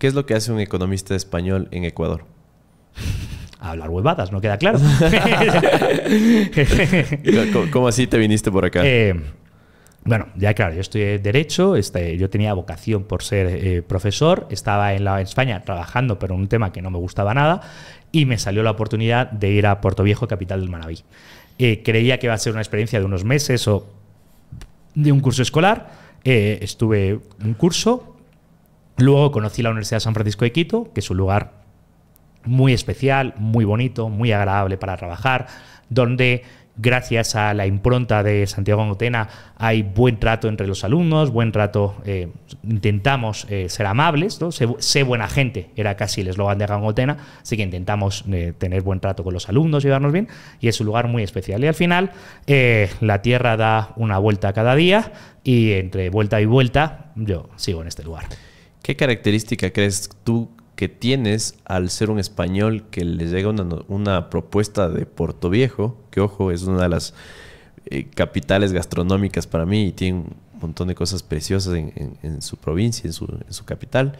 ¿Qué es lo que hace un economista español en Ecuador? hablar huevadas, no queda claro. ¿Cómo, así te viniste por acá? Eh, bueno, ya claro, yo estudié Derecho, este, yo tenía vocación por ser eh, profesor, estaba en, la, España trabajando, pero en un tema que no me gustaba nada, y me salió la oportunidad de ir a Puerto Viejo, capital del Manabí. Eh, creía que iba a ser una experiencia de unos meses o de un curso escolar. Eh, estuve un curso, Luego conocí la Universidad de San Francisco de Quito, que es un lugar muy especial, muy bonito, muy agradable para trabajar, donde gracias a la impronta de Santiago Angotena hay buen trato entre los alumnos, buen trato, eh, intentamos eh, ser amables, sé, buena gente, era casi el eslogan de Angotena, así que intentamos eh, tener buen trato con los alumnos, llevarnos bien, y es un lugar muy especial. Y al final, la Tierra da una vuelta cada día, y entre vuelta y vuelta, yo sigo en este lugar. ¿Qué característica crees tú que tienes al ser un español que le llega una, una propuesta de Puerto Viejo, que ojo, es una de las eh, capitales gastronómicas para mí y tiene un montón de cosas preciosas en, su provincia, en su capital,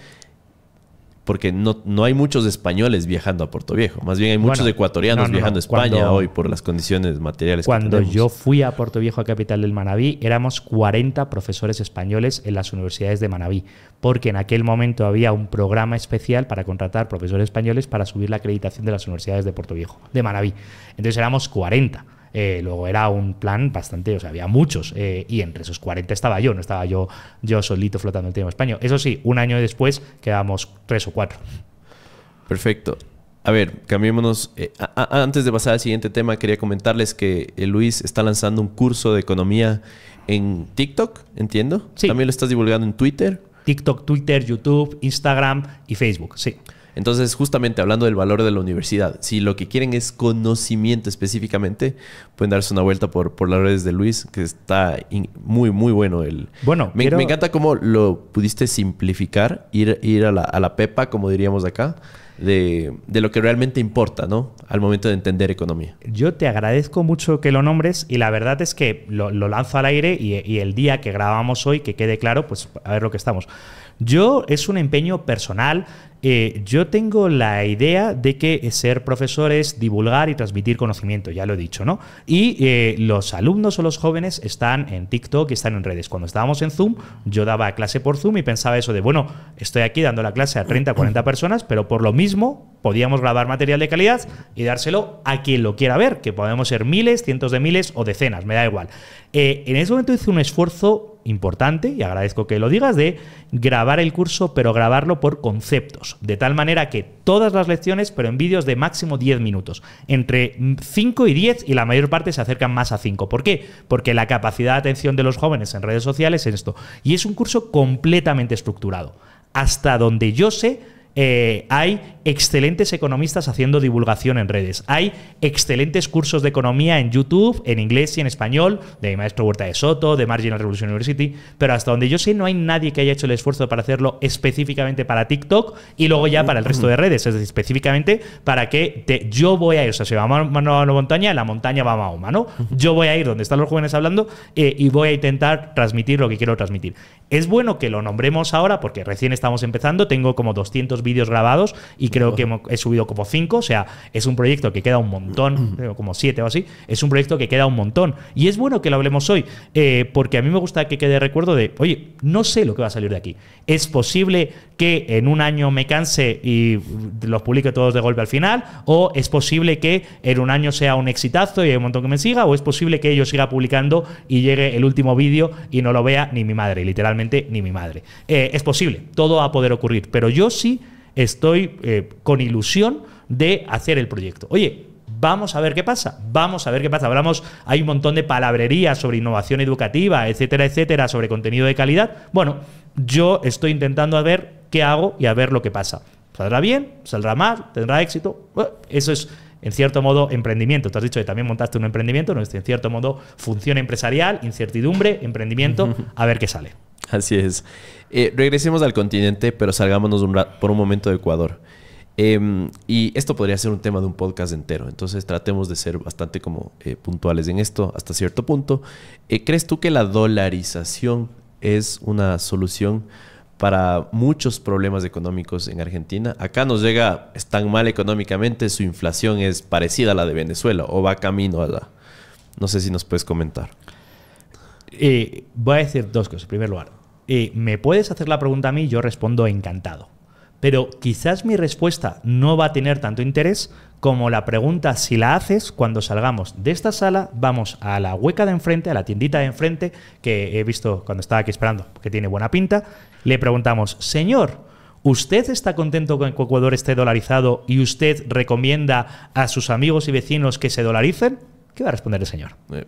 porque no, hay muchos españoles viajando a Puerto Viejo. Más bien hay muchos ecuatorianos viajando a España hoy por las condiciones materiales. Cuando que yo fui a Puerto Viejo, a capital del Manabí, éramos 40 profesores españoles en las universidades de Manabí, porque en aquel momento había un programa especial para contratar profesores españoles para subir la acreditación de las universidades de Puerto Viejo, de Manabí. Entonces éramos 40. Eh, luego era un plan bastante, o sea, había muchos. Eh, y entre esos 40 estaba yo, no estaba yo, yo solito flotando el tema español. Eso sí, un año después quedamos tres o cuatro. Perfecto. A ver, cambiémonos. Eh, antes de pasar al siguiente tema, quería comentarles que Luis está lanzando un curso de economía en TikTok, entiendo. También lo estás divulgando en Twitter. TikTok, Twitter, YouTube, Instagram y Facebook, sí. Entonces, justamente hablando del valor de la universidad, si lo que quieren es conocimiento específicamente, pueden darse una vuelta por, por las redes de Luis, que está muy, muy bueno. El, bueno, me, encanta cómo lo pudiste simplificar, ir, ir a, la, pepa, como diríamos acá. De, de, lo que realmente importa, ¿no? Al momento de entender economía. Yo te agradezco mucho que lo nombres y la verdad es que lo, lanzo al aire y, y, el día que grabamos hoy, que quede claro, pues a ver lo que estamos. Yo es un empeño personal. Eh, yo tengo la idea de que ser profesor es divulgar y transmitir conocimiento, ya lo he dicho, ¿no? Y eh, los alumnos o los jóvenes están en TikTok, están en redes. Cuando estábamos en Zoom, yo daba clase por Zoom y pensaba eso de, bueno, estoy aquí dando la clase a 30, 40 personas, pero por lo mismo podíamos grabar material de calidad y dárselo a quien lo quiera ver, que podemos ser miles, cientos de miles o decenas, me da igual. Eh, en ese momento hice un esfuerzo importante, y agradezco que lo digas, de grabar el curso, pero grabarlo por conceptos, de tal manera que todas las lecciones, pero en vídeos de máximo 10 minutos, entre 5 y 10, y la mayor parte se acercan más a 5. ¿Por qué? Porque la capacidad de atención de los jóvenes en redes sociales es esto, y es un curso completamente estructurado. Hasta donde yo sé, eh, hay excelentes economistas haciendo divulgación en redes. Hay excelentes cursos de economía en YouTube, en inglés y en español, de maestro Huerta de Soto, de Marginal Revolution University, pero hasta donde yo sé no hay nadie que haya hecho el esfuerzo para hacerlo específicamente para TikTok y luego ya para el resto de redes, es decir, específicamente para que yo voy a ir, o sea, si va a la montaña, la montaña va a Mahoma, ¿no? Yo voy a ir donde están los jóvenes hablando eh, y voy a intentar transmitir lo que quiero transmitir. Es bueno que lo nombremos ahora porque recién estamos empezando, tengo como 200 vídeos grabados y creo que he subido como cinco o sea, es un proyecto que queda un montón, como siete o así, es un proyecto que queda un montón. Y es bueno que lo hablemos hoy, eh, porque a mí me gusta que quede recuerdo de, oye, no sé lo que va a salir de aquí. Es posible que en un año me canse y los publique todos de golpe al final, o es posible que en un año sea un exitazo y hay un montón que me siga, o es posible que yo siga publicando y llegue el último vídeo y no lo vea ni mi madre, literalmente ni mi madre. Eh, es posible, todo va a poder ocurrir, pero yo sí estoy eh, con ilusión de hacer el proyecto. Oye, Vamos a ver qué pasa, vamos a ver qué pasa. Hablamos, hay un montón de palabrerías sobre innovación educativa, etcétera, etcétera, sobre contenido de calidad. Bueno, yo estoy intentando a ver qué hago y a ver lo que pasa. ¿Saldrá bien? ¿Saldrá mal? ¿Tendrá éxito? eso es, en cierto modo, emprendimiento. Tú has dicho que también montaste un emprendimiento, no, es este, en cierto modo, función empresarial, incertidumbre, emprendimiento, a ver qué sale. Así es. Eh, regresemos al continente, pero salgámonos por un momento de Ecuador. Em, y esto podría ser un tema de un podcast entero, entonces tratemos de ser bastante como eh, puntuales en esto hasta cierto punto. Eh, ¿Crees tú que la dolarización es una solución para muchos problemas económicos en Argentina. Acá nos llega, están mal económicamente, su inflación es parecida a la de Venezuela o va camino a la... No sé si nos puedes comentar. voy a decir dos cosas. En primer lugar, me puedes hacer la pregunta a mí, yo respondo encantado. Pero quizás mi respuesta no va a tener tanto interés como la pregunta si la haces cuando salgamos de esta sala, vamos a la hueca de enfrente, a la tiendita de enfrente, que he visto cuando estaba aquí esperando, que tiene buena pinta, le preguntamos, señor, ¿Usted está contento con que Ecuador esté dolarizado y usted recomienda a sus amigos y vecinos que se dolaricen? ¿Qué va a responder el señor? Eh,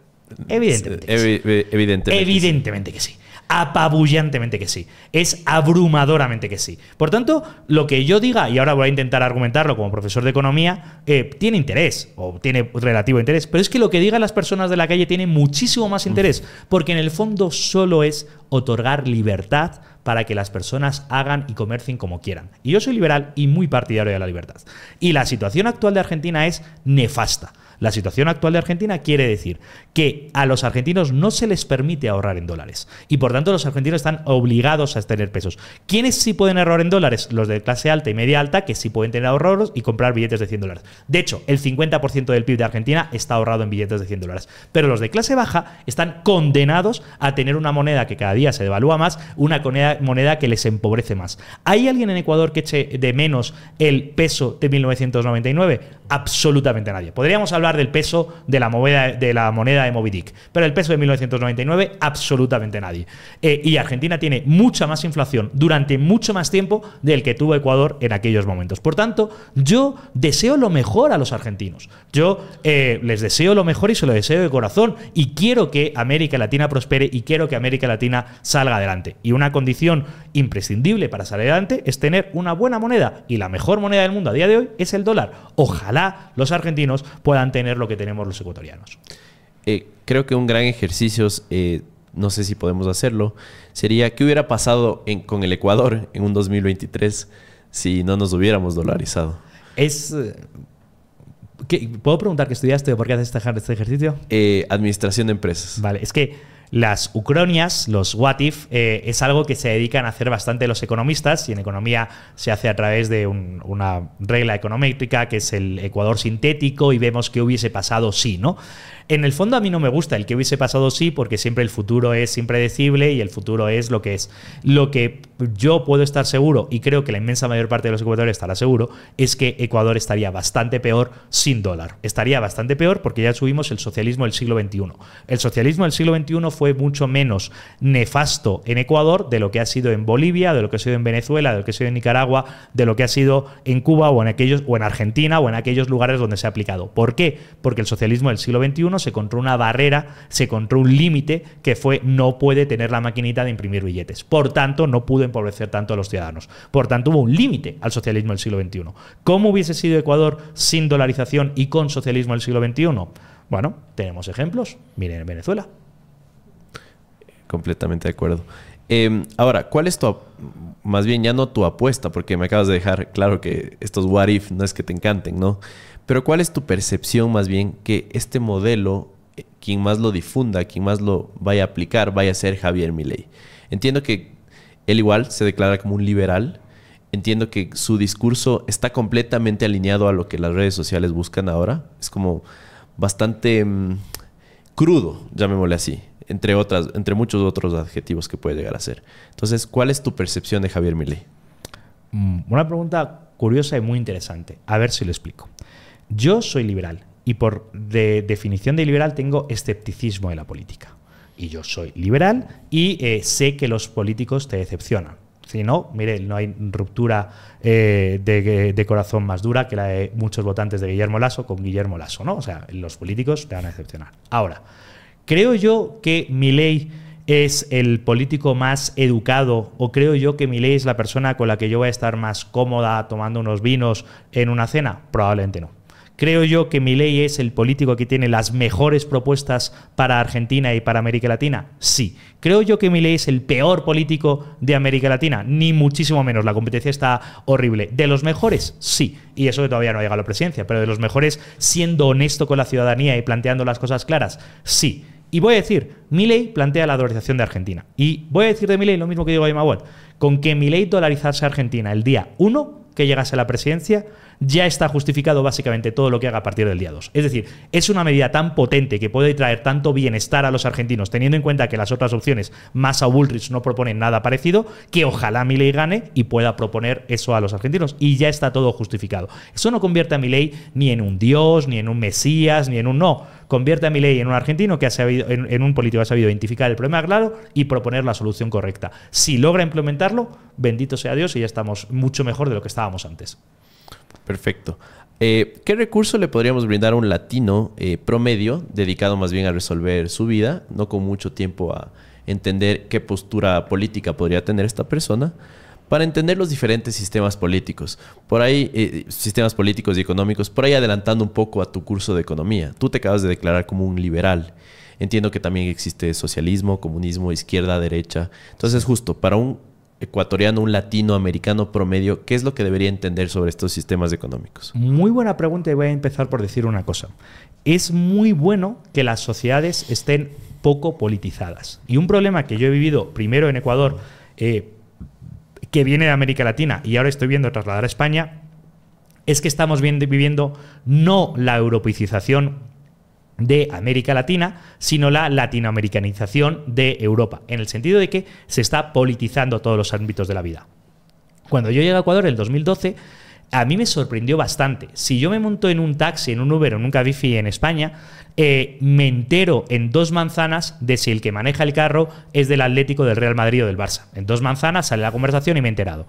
evidentemente. Eh, evidentemente. Evidentemente que sí apabullantemente que sí. Es abrumadoramente que sí. Por tanto, lo que yo diga, y ahora voy a intentar argumentarlo como profesor de economía, eh, tiene interés, o tiene relativo interés, pero es que lo que digan las personas de la calle tiene muchísimo más interés, porque en el fondo solo es otorgar libertad para que las personas hagan y comercien como quieran. Y yo soy liberal y muy partidario de la libertad. Y la situación actual de Argentina es nefasta. La situación actual de Argentina quiere decir que a los argentinos no se les permite ahorrar en dólares y por tanto los argentinos están obligados a tener pesos. ¿Quiénes sí pueden ahorrar en dólares? Los de clase alta y media alta que sí pueden tener ahorros y comprar billetes de 100 dólares. De hecho, el 50% del PIB de Argentina está ahorrado en billetes de 100 dólares. Pero los de clase baja están condenados a tener una moneda que cada día se devalúa más, una moneda que les empobrece más. ¿Hay alguien en Ecuador que eche de menos el peso de 1999? Absolutamente nadie. Podríamos hablar del peso de la, moneda, de la moneda de Moby pero el peso de 1999 absolutamente nadie. Eh, y Argentina tiene mucha más inflación durante mucho más tiempo del que tuvo Ecuador en aquellos momentos. Por tanto, yo deseo lo mejor a los argentinos. Yo eh, les deseo lo mejor y se lo deseo de corazón y quiero que América Latina prospere y quiero que América Latina salga adelante. Y una condición imprescindible para salir adelante es tener una buena moneda y la mejor moneda del mundo a día de hoy es el dólar. Ojalá los argentinos puedan tener tener lo que tenemos los ecuatorianos. Eh, creo que un gran ejercicio, eh, no sé si podemos hacerlo, sería qué hubiera pasado con el Ecuador en un 2023 si no nos hubiéramos dolarizado. Es... Eh, ¿Puedo preguntar qué estudiaste o por qué haces este ejercicio? administración de empresas. Vale, es que las ucronias, los what if, eh, es algo que se dedican a hacer bastante los economistas y en economía se hace a través de una regla econométrica que es el ecuador sintético y vemos qué hubiese pasado si, ¿no? En el fondo a mí no me gusta el que hubiese pasado si sí, porque siempre el futuro es impredecible y el futuro es lo que es. Lo que yo puedo estar seguro, y creo que la inmensa mayor parte de los ecuatorianos estará seguro, es que Ecuador estaría bastante peor sin dólar. Estaría bastante peor porque ya subimos el socialismo del siglo XXI. El socialismo del siglo XXI fue mucho menos nefasto en Ecuador de lo que ha sido en Bolivia, de lo que ha sido en Venezuela, de lo que ha sido en Nicaragua, de lo que ha sido en Cuba o en, aquellos, o en Argentina o en aquellos lugares donde se ha aplicado. ¿Por qué? Porque el socialismo del siglo XXI se encontró una barrera, se encontró un límite que fue no puede tener la maquinita de imprimir billetes. Por tanto, no pudo empobrecer tanto a los ciudadanos. Por tanto, hubo un límite al socialismo del siglo XXI. ¿Cómo hubiese sido Ecuador sin dolarización y con socialismo del siglo XXI? Bueno, tenemos ejemplos. Miren Venezuela. Completamente de acuerdo. Em, ahora, ¿cuál es tu, más bien ya no tu apuesta, porque me acabas de dejar claro que estos what if no es que te encanten, ¿no? Pero ¿cuál es tu percepción más bien que este modelo, eh, quien más lo difunda, quien más lo vaya a aplicar, vaya a ser Javier Milei? Entiendo que él igual se declara como un liberal. Entiendo que su discurso está completamente alineado a lo que las redes sociales buscan ahora. Es como bastante mm, crudo, llamémosle así, entre, otras, entre muchos otros adjetivos que puede llegar a ser. Entonces, ¿cuál es tu percepción de Javier Milei? Mm, una pregunta curiosa y muy interesante. A ver si lo explico. Yo soy liberal y por de definición de liberal tengo escepticismo de la política y yo soy liberal y eh, sé que los políticos te decepcionan. Si no, mire, no hay ruptura eh, de, corazón más dura que la de muchos votantes de Guillermo Lasso con Guillermo Lasso, ¿no? O sea, los políticos te van a decepcionar. Ahora, creo yo que mi ley es el político más educado o creo yo que ley es la persona con la que yo voy a estar más cómoda tomando unos vinos en una cena? Probablemente no. Creo yo que Milei es el político que tiene las mejores propuestas para Argentina y para América Latina. Sí. Creo yo que Milei es el peor político de América Latina, ni muchísimo menos. La competencia está horrible. De los mejores, sí. Y eso que todavía no ha llegado a la presidencia, pero de los mejores siendo honesto con la ciudadanía y planteando las cosas claras, sí. Y voy a decir, Milei plantea la dolarización de Argentina. Y voy a decir de Milei lo mismo que digo de Mawad. Con que Milei dolarizase Argentina el día 1 que llegase a la presidencia, ya está justificado básicamente todo lo que haga a partir del día 2. Es decir, es una medida tan potente que puede traer tanto bienestar a los argentinos, teniendo en cuenta que las otras opciones, Massa a Bullrich, no proponen nada parecido, que ojalá mi ley gane y pueda proponer eso a los argentinos. Y ya está todo justificado. Eso no convierte a ley ni en un dios, ni en un mesías, ni en un no. Convierte a ley en un argentino que ha sabido, en, en un político que ha sabido identificar el problema claro y proponer la solución correcta. Si logra implementarlo, bendito sea Dios y ya estamos mucho mejor de lo que estábamos antes. Perfecto. Eh, ¿Qué recurso le podríamos brindar a un latino eh, promedio dedicado más bien a resolver su vida, no con mucho tiempo a entender qué postura política podría tener esta persona? para entender los diferentes sistemas políticos. Por ahí, eh, sistemas políticos y económicos, por ahí adelantando un poco a tu curso de economía. Tú te acabas de declarar como un liberal. Entiendo que también existe socialismo, comunismo, izquierda, derecha. Entonces, justo, para un ecuatoriano, un latinoamericano promedio, ¿qué es lo que debería entender sobre estos sistemas económicos? Muy buena pregunta y voy a empezar por decir una cosa. Es muy bueno que las sociedades estén poco politizadas. Y un problema que yo he vivido primero en Ecuador, eh, que viene de América Latina y ahora estoy viendo trasladar a España, es que estamos viviendo no la europeización de América Latina, sino la latinoamericanización de Europa, en el sentido de que se está politizando todos los ámbitos de la vida. Cuando yo llegué a Ecuador en el 2012, a mí me sorprendió bastante. Si yo me monto en un taxi, en un Uber o en un Cabify en España, eh, me entero en dos manzanas de si el que maneja el carro es del Atlético, del Real Madrid o del Barça. En dos manzanas sale la conversación y me he enterado.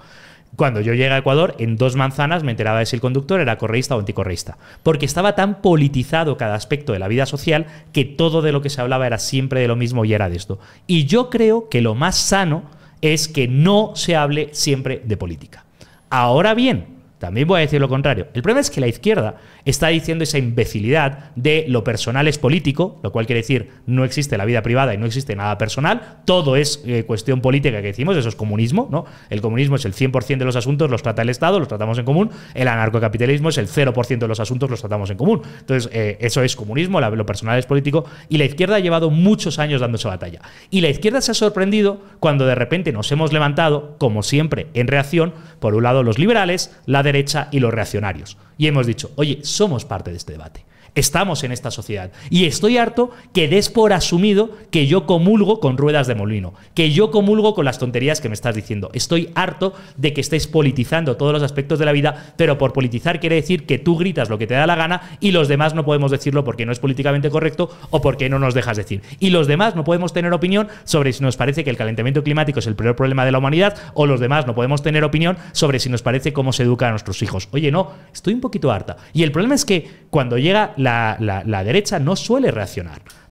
Cuando yo llegué a Ecuador, en dos manzanas me enteraba de si el conductor era correísta o anticorreísta, porque estaba tan politizado cada aspecto de la vida social que todo de lo que se hablaba era siempre de lo mismo y era de esto. Y yo creo que lo más sano es que no se hable siempre de política. Ahora bien, también voy a decir lo contrario. El problema es que la izquierda está diciendo esa imbecilidad de lo personal es político, lo cual quiere decir no existe la vida privada y no existe nada personal, todo es eh, cuestión política que decimos, eso es comunismo, ¿no? El comunismo es el 100% de los asuntos, los trata el Estado, los tratamos en común, el anarcocapitalismo es el 0% de los asuntos, los tratamos en común. Entonces, eh, eso es comunismo, lo personal es político, y la izquierda ha llevado muchos años dando esa batalla. Y la izquierda se ha sorprendido cuando de repente nos hemos levantado, como siempre, en reacción, por un lado los liberales, la derecha y los reaccionarios. Y hemos dicho, oye, somos parte de este debate. Estamos en esta sociedad. Y estoy harto que des por asumido que yo comulgo con ruedas de molino, que yo comulgo con las tonterías que me estás diciendo. Estoy harto de que estés politizando todos los aspectos de la vida, pero por politizar quiere decir que tú gritas lo que te da la gana y los demás no podemos decirlo porque no es políticamente correcto o porque no nos dejas decir. Y los demás no podemos tener opinión sobre si nos parece que el calentamiento climático es el peor problema de la humanidad o los demás no podemos tener opinión sobre si nos parece cómo se educa a nuestros hijos. Oye, no, estoy un poquito harta. Y el problema es que cuando llega la, la, derecha no suele reaccionar.